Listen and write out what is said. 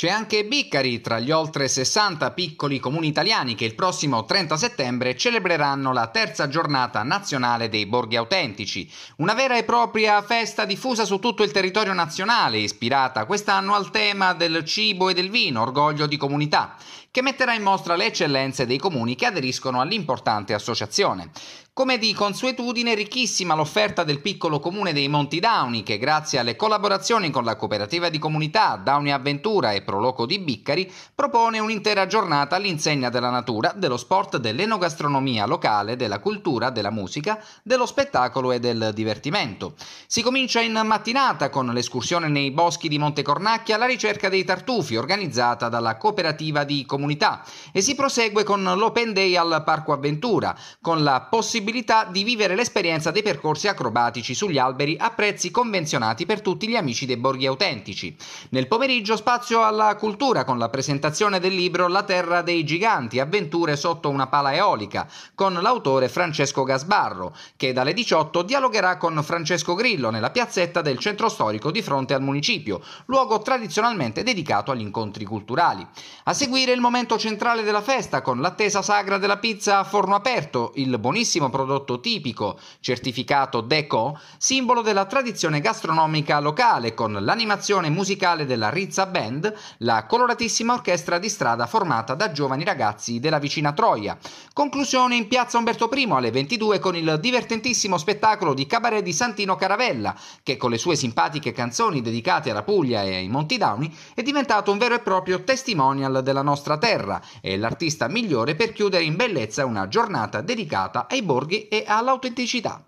C'è anche Biccari tra gli oltre 60 piccoli comuni italiani che il prossimo 30 settembre celebreranno la terza giornata nazionale dei borghi autentici, una vera e propria festa diffusa su tutto il territorio nazionale, ispirata quest'anno al tema del cibo e del vino, orgoglio di comunità, che metterà in mostra le eccellenze dei comuni che aderiscono all'importante associazione. Come di consuetudine ricchissima l'offerta del piccolo comune dei Monti Dauni che grazie alle collaborazioni con la cooperativa di comunità Dauni Avventura e Proloco di Biccari propone un'intera giornata all'insegna della natura, dello sport, dell'enogastronomia locale, della cultura, della musica, dello spettacolo e del divertimento. Si comincia in mattinata con l'escursione nei boschi di Monte Cornacchia alla ricerca dei tartufi organizzata dalla cooperativa di comunità e si prosegue con l'Open Day al Parco Avventura con la possibilità possibilità di vivere l'esperienza dei percorsi acrobatici sugli alberi a prezzi convenzionati per tutti gli amici dei borghi autentici. Nel pomeriggio spazio alla cultura con la presentazione del libro La terra dei giganti, avventure sotto una pala eolica, con l'autore Francesco Gasbarro, che dalle 18 dialogherà con Francesco Grillo nella piazzetta del centro storico di fronte al municipio, luogo tradizionalmente dedicato agli incontri culturali. A seguire il momento centrale della festa con l'attesa sagra della pizza a forno aperto, il buonissimo un prodotto tipico, certificato Deco, simbolo della tradizione gastronomica locale, con l'animazione musicale della Rizza Band, la coloratissima orchestra di strada formata da giovani ragazzi della vicina Troia. Conclusione in piazza Umberto I alle 22 con il divertentissimo spettacolo di cabaret di Santino Caravella, che con le sue simpatiche canzoni dedicate alla Puglia e ai Monti Dauni è diventato un vero e proprio testimonial della nostra terra e l'artista migliore per chiudere in bellezza una giornata dedicata ai borghi borghi e all'autenticità.